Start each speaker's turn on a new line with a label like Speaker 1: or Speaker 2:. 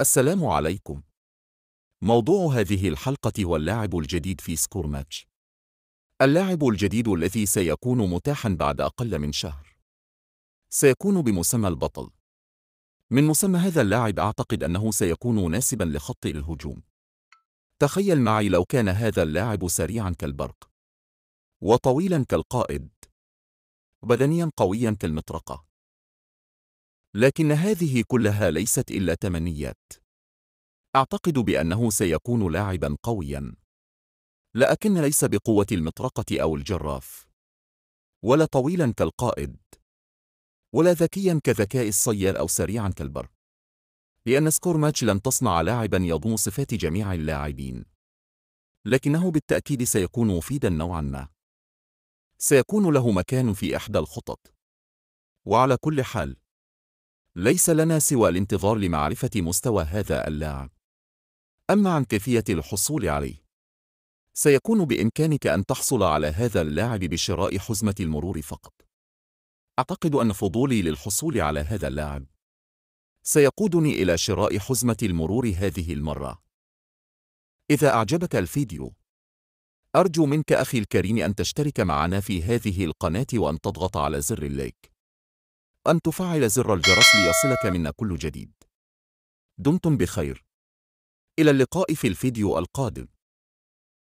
Speaker 1: السلام عليكم موضوع هذه الحلقة هو اللاعب الجديد في سكور ماتش اللاعب الجديد الذي سيكون متاحا بعد أقل من شهر سيكون بمسمى البطل من مسمى هذا اللاعب أعتقد أنه سيكون مناسبا لخط الهجوم تخيل معي لو كان هذا اللاعب سريعا كالبرق وطويلا كالقائد بدنيا قويا كالمطرقة لكن هذه كلها ليست إلا تمنيات. أعتقد بأنه سيكون لاعبا قويا. لكن ليس بقوة المطرقة أو الجراف. ولا طويلا كالقائد. ولا ذكيا كذكاء الصياد أو سريعا كالبر. لأن سكور ماتش لن تصنع لاعبا يضم صفات جميع اللاعبين. لكنه بالتأكيد سيكون مفيدا نوعا ما. سيكون له مكان في إحدى الخطط. وعلى كل حال، ليس لنا سوى الانتظار لمعرفة مستوى هذا اللاعب. أما عن كيفية الحصول عليه، سيكون بإمكانك أن تحصل على هذا اللاعب بشراء حزمة المرور فقط. أعتقد أن فضولي للحصول على هذا اللاعب سيقودني إلى شراء حزمة المرور هذه المرة. إذا أعجبك الفيديو، أرجو منك أخي الكريم أن تشترك معنا في هذه القناة وأن تضغط على زر اللايك. أن تفعل زر الجرس ليصلك منا كل جديد دمتم بخير إلى اللقاء في الفيديو القادم